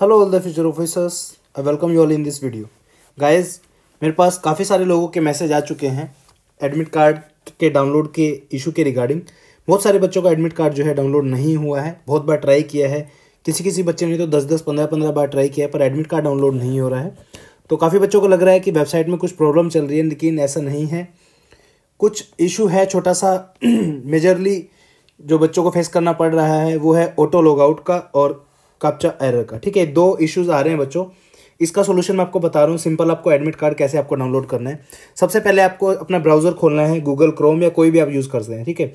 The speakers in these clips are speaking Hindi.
hello all the future officers I welcome you all in this video guys मेरे पास काफ़ी सारे लोगों के मैसेज आ चुके हैं एडमिट कार्ड के डाउनलोड के इशू के रिगार्डिंग बहुत सारे बच्चों का एडमिट कार्ड जो है डाउनलोड नहीं हुआ है बहुत बार ट्राई किया है किसी किसी बच्चे ने तो दस दस पंद्रह पंद्रह बार ट्राई किया है पर एडमिट कार्ड डाउनलोड नहीं हो रहा है तो काफ़ी बच्चों को लग रहा है कि वेबसाइट में कुछ प्रॉब्लम चल रही है लेकिन ऐसा नहीं है कुछ इशू है छोटा सा मेजरली जो बच्चों को फेस करना पड़ रहा है वो है ऑटो लॉगआउट का और कप्चा एरर का ठीक है दो इश्यूज आ रहे हैं बच्चों इसका सोल्यूशन मैं आपको बता रहा हूँ सिंपल आपको एडमिट कार्ड कैसे आपको डाउनलोड करना है सबसे पहले आपको अपना ब्राउजर खोलना है गूगल क्रोम या कोई भी आप यूज़ कर सकते हैं ठीक है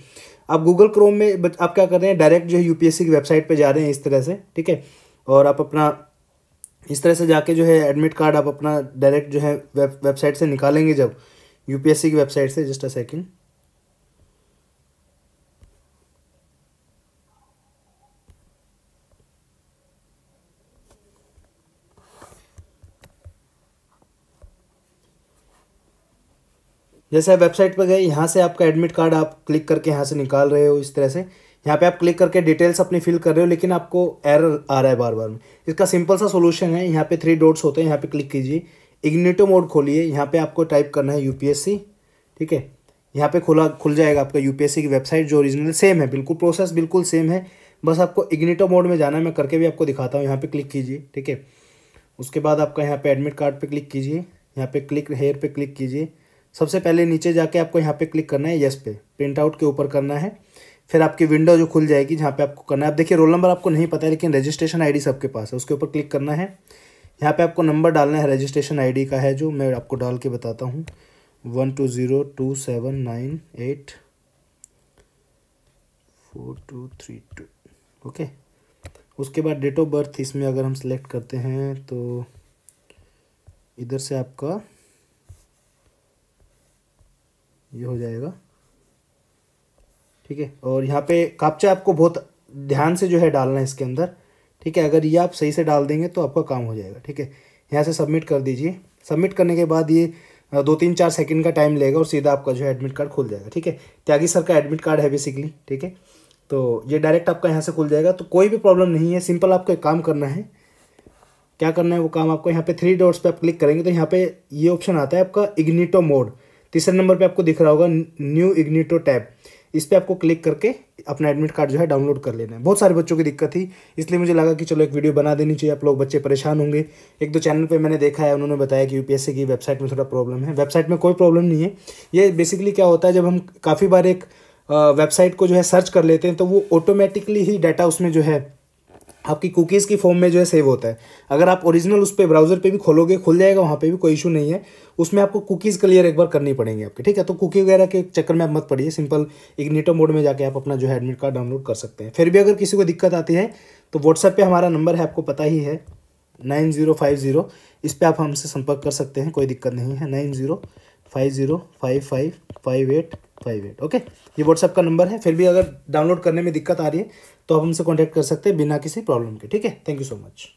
आप गूगल क्रोम में आप क्या कर रहे हैं डायरेक्ट जो है यू की वेबसाइट पर जा रहे हैं इस तरह से ठीक है और आप अपना इस तरह से जाके जो है एडमिट कार्ड आप अपना डायरेक्ट जो है वेबसाइट से निकालेंगे जब यू की वेबसाइट से जस्ट अ सेकेंड जैसे आप वेबसाइट पर गए यहाँ से आपका एडमिट कार्ड आप क्लिक करके यहाँ से निकाल रहे हो इस तरह से यहाँ पे आप क्लिक करके डिटेल्स अपनी फिल कर रहे हो लेकिन आपको एरर आ रहा है बार बार में इसका सिंपल सा सोल्यूशन है यहाँ पे थ्री डॉट्स होते हैं यहाँ पे क्लिक कीजिए इग्निटो मोड खोलिए यहाँ पे आपको टाइप करना है यूपीएससी ठीक है यहाँ पे खुला खुल जाएगा आपका यूपीएससी की वेबसाइट जो ओरिजिनल सेम है बिल्कुल प्रोसेस बिल्कुल सेम है बस आपको इग्निटो मोड में जाना है मैं करके भी आपको दिखाता हूँ यहाँ पे क्लिक कीजिए ठीक है उसके बाद आपका यहाँ पे एडमिट कार्ड पे क्लिक कीजिए यहाँ पे क्लिक हेयर पे क्लिक कीजिए सबसे पहले नीचे जाके आपको यहाँ पे क्लिक करना है येस पे प्रिंट आउट के ऊपर करना है फिर आपकी विंडो जो खुल जाएगी जहाँ पे आपको करना है आप देखिए रोल नंबर आपको नहीं पता है लेकिन रजिस्ट्रेशन आईडी सबके पास है उसके ऊपर क्लिक करना है यहाँ पे आपको नंबर डालना है रजिस्ट्रेशन आई का है जो मैं आपको डाल के बताता हूँ one two zero two seven nine eight four two three two okay उसके बाद डेट ऑफ बर्थ इसमें अगर हम सेलेक्ट करते हैं तो इधर से आपका ये हो जाएगा ठीक है और यहाँ पे कापचा आपको बहुत ध्यान से जो है डालना है इसके अंदर ठीक है अगर ये आप सही से डाल देंगे तो आपका काम हो जाएगा ठीक है यहाँ से सबमिट कर दीजिए सबमिट करने के बाद ये दो तीन चार सेकंड का टाइम लेगा और सीधा आपका जो है एडमिट कार्ड खुल जाएगा ठीक है त्यागी सर का एडमिट कार्ड है बेसिकली ठीक है तो ये डायरेक्ट आपका यहाँ से खुल जाएगा तो कोई भी प्रॉब्लम नहीं है सिंपल आपको एक काम करना है क्या करना है वो काम आपको यहाँ पे थ्री डॉट्स पे आप क्लिक करेंगे तो यहाँ पे ये ऑप्शन आता है आपका इग्निटो मोड तीसरे नंबर पे आपको दिख रहा होगा न्यू इग्निटो टैब इस पर आपको क्लिक करके अपना एडमिट कार्ड जो है डाउनलोड कर लेना है बहुत सारे बच्चों की दिक्कत थी इसलिए मुझे लगा कि चलो एक वीडियो बना देनी चाहिए आप लोग बच्चे परेशान होंगे एक दो चैनल पे मैंने देखा है उन्होंने बताया कि यूपीएससी की वेबसाइट में थोड़ा प्रॉब्लम है वेबसाइट में कोई प्रॉब्लम नहीं है ये बेसिकली क्या होता है जब हम काफ़ी बार एक वेबसाइट को जो है सर्च कर लेते हैं तो वो ऑटोमेटिकली ही डाटा उसमें जो है आपकी कुकीज़ की फॉर्म में जो है सेव होता है अगर आप ओरिजिनल उस पर ब्राउज़र पे भी खोलोगे खुल जाएगा वहाँ पे भी कोई इशू नहीं है उसमें आपको कुकीज़ क्लियर एक बार करनी पड़ेंगी आपकी ठीक है तो कुकी वगैरह के चक्कर में आप मत पड़िए सिंपल इग्निटो मोड में जाके आप अपना जो है एडमिट कार्ड डाउनलोड कर सकते हैं फिर भी अगर किसी को दिक्कत आती है तो व्हाट्सएप पर हमारा नंबर है आपको पता ही है नाइन ज़ीरो फाइव ज़ीरो इस पर आप हमसे संपर्क कर सकते हैं कोई दिक्कत नहीं है nine zero five zero five five five eight five eight okay ये व्हाट्सअप का नंबर है फिर भी अगर डाउनलोड करने में दिक्कत आ रही है तो आप हमसे कॉन्टैक्ट कर सकते हैं बिना किसी प्रॉब्लम के ठीक है थैंक यू सो मच